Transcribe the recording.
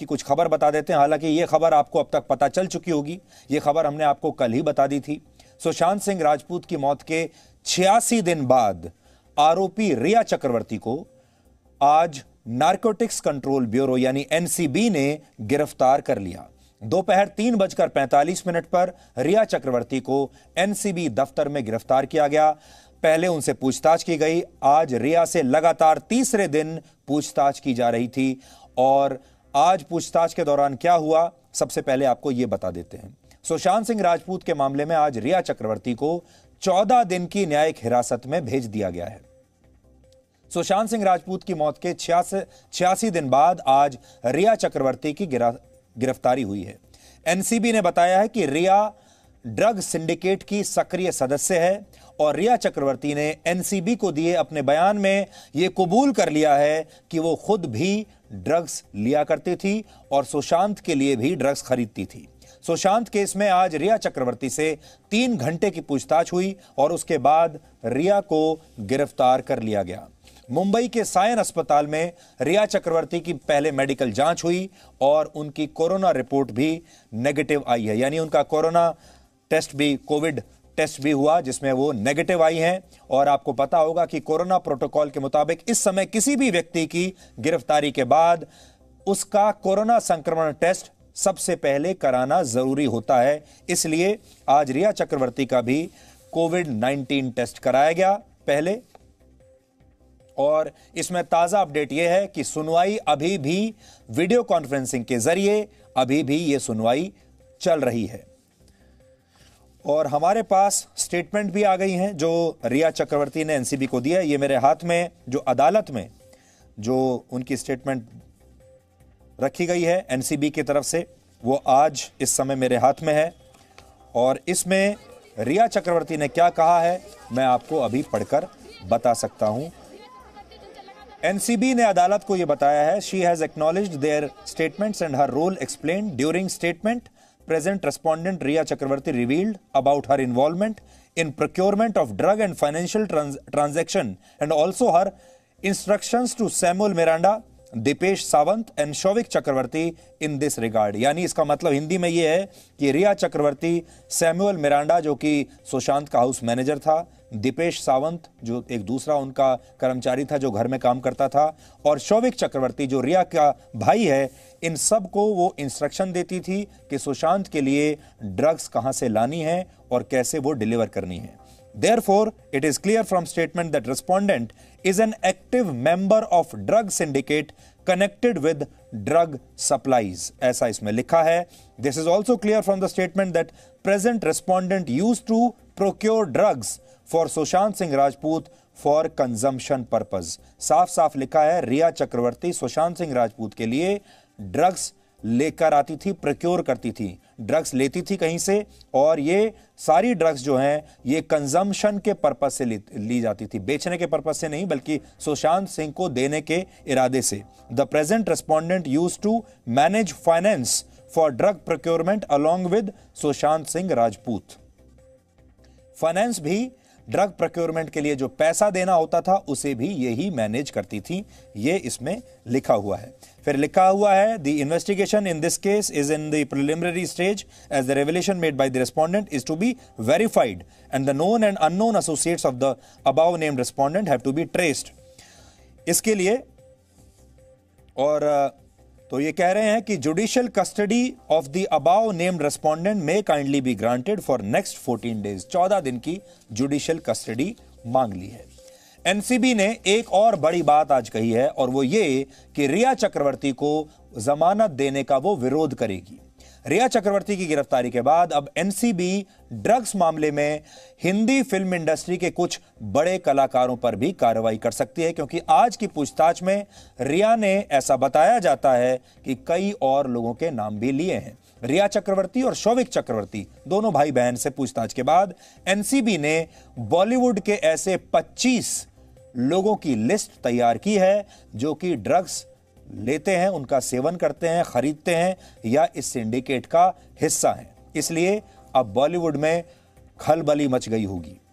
की कुछ खबर बता देते हैं हालांकि ये खबर आपको अब तक पता चल चुकी होगी ये खबर हमने आपको कल ही बता दी थी सुशांत सिंह राजपूत की मौत के छियासी दिन बाद आरोपी रिया चक्रवर्ती को आज नार्कोटिक्स कंट्रोल ब्यूरो यानी एनसीबी ने गिरफ्तार कर लिया दोपहर तीन बजकर पैंतालीस मिनट पर रिया चक्रवर्ती को एनसीबी दफ्तर में गिरफ्तार किया गया पहले उनसे पूछताछ की गई आज रिया से लगातार तीसरे दिन पूछताछ की जा रही थी और आज पूछताछ के दौरान क्या हुआ सबसे पहले आपको यह बता देते हैं सुशांत सिंह राजपूत के मामले में आज रिया चक्रवर्ती को चौदह दिन की न्यायिक हिरासत में भेज दिया गया है सुशांत सिंह राजपूत की मौत के छियासी दिन बाद आज रिया चक्रवर्ती की गिरफ्तारी हुई है एनसीबी ने बताया है कि रिया ड्रग सिंडिकेट की सक्रिय सदस्य है और रिया चक्रवर्ती ने एनसीबी को दिए अपने बयान में यह कबूल कर लिया है कि वो खुद भी ड्रग्स लिया करती थी और सुशांत के लिए भी ड्रग्स खरीदती थी सुशांत केस में आज रिया चक्रवर्ती से तीन घंटे की पूछताछ हुई और उसके बाद रिया को गिरफ्तार कर लिया गया मुंबई के सायन अस्पताल में रिया चक्रवर्ती की पहले मेडिकल जांच हुई और उनकी कोरोना रिपोर्ट भी नेगेटिव आई है यानी उनका कोरोना टेस्ट भी कोविड टेस्ट भी हुआ जिसमें वो नेगेटिव आई हैं और आपको पता होगा कि कोरोना प्रोटोकॉल के मुताबिक इस समय किसी भी व्यक्ति की गिरफ्तारी के बाद उसका कोरोना संक्रमण टेस्ट सबसे पहले कराना जरूरी होता है इसलिए आज रिया चक्रवर्ती का भी कोविड 19 टेस्ट कराया गया पहले और इसमें ताज़ा अपडेट यह है कि सुनवाई अभी भी वीडियो कॉन्फ्रेंसिंग के जरिए अभी भी ये सुनवाई चल रही है और हमारे पास स्टेटमेंट भी आ गई हैं जो रिया चक्रवर्ती ने एनसीबी को दिया ये मेरे हाथ में जो अदालत में जो उनकी स्टेटमेंट रखी गई है एनसीबी की तरफ से वो आज इस समय मेरे हाथ में है और इसमें रिया चक्रवर्ती ने क्या कहा है मैं आपको अभी पढ़कर बता सकता हूं एनसीबी ने अदालत को यह बताया है she has acknowledge their statements and her role explain during statement present respondent Ria Chakravarti revealed about her involvement in procurement of drug and financial trans- transaction and also her instructions to Samuel Miranda Dipesh Sawant and Showik Chakraborty in this regard यानी इसका मतलब हिंदी में ये है कि रिया चक्रवर्ती Samuel Miranda जो कि सुशांत का हाउस मैनेजर था दीपेश सावंत जो एक दूसरा उनका कर्मचारी था जो घर में काम करता था और शौविक चक्रवर्ती जो रिया का भाई है इन सब को वो इंस्ट्रक्शन देती थी कि सुशांत के लिए ड्रग्स कहाँ से लानी है और कैसे वो डिलीवर करनी है therefore it is clear from statement that respondent is an active member of drug syndicate connected with drug supplies ऐसा इसमें लिखा है this is also clear from the statement that present respondent use to procure drugs for Sushant Singh Rajput for consumption purpose साफ साफ लिखा है रिया चक्रवर्ती सुशांत सिंह राजपूत के लिए ड्रग्स लेकर आती थी प्रक्योर करती थी ड्रग्स लेती थी कहीं से और ये सारी ड्रग्स जो हैं ये कंजम्पशन के पर्पज से ली जाती थी बेचने के पर्पज से नहीं बल्कि सुशांत सिंह को देने के इरादे से the present respondent use to manage finance for drug procurement along with Sushant Singh Rajput finance भी ड्रग प्रोक्योरमेंट के लिए जो पैसा देना होता था उसे भी यही मैनेज करती थी ये इसमें लिखा हुआ है फिर लिखा हुआ है the investigation in this case is in the preliminary stage as the revelation made by the respondent is to be verified and the known and unknown associates of the above named respondent have to be traced इसके लिए और uh, तो ये कह रहे हैं कि judicial custody of the above named respondent may kindly be granted for next 14 days 14 दिन की जुडिशियल कस्टडी मांग ली है एनसीबी ने एक और बड़ी बात आज कही है और वो ये कि रिया चक्रवर्ती को जमानत देने का वो विरोध करेगी रिया चक्रवर्ती की गिरफ्तारी के बाद अब एनसीबी ड्रग्स मामले में हिंदी फिल्म इंडस्ट्री के कुछ बड़े कलाकारों पर भी कार्रवाई कर सकती है क्योंकि आज की पूछताछ में रिया ने ऐसा बताया जाता है कि कई और लोगों के नाम भी लिए हैं रिया चक्रवर्ती और शौविक चक्रवर्ती दोनों भाई बहन से पूछताछ के बाद एनसीबी ने बॉलीवुड के ऐसे 25 लोगों की लिस्ट तैयार की है जो कि ड्रग्स लेते हैं उनका सेवन करते हैं खरीदते हैं या इस सिंडिकेट का हिस्सा हैं इसलिए अब बॉलीवुड में खलबली मच गई होगी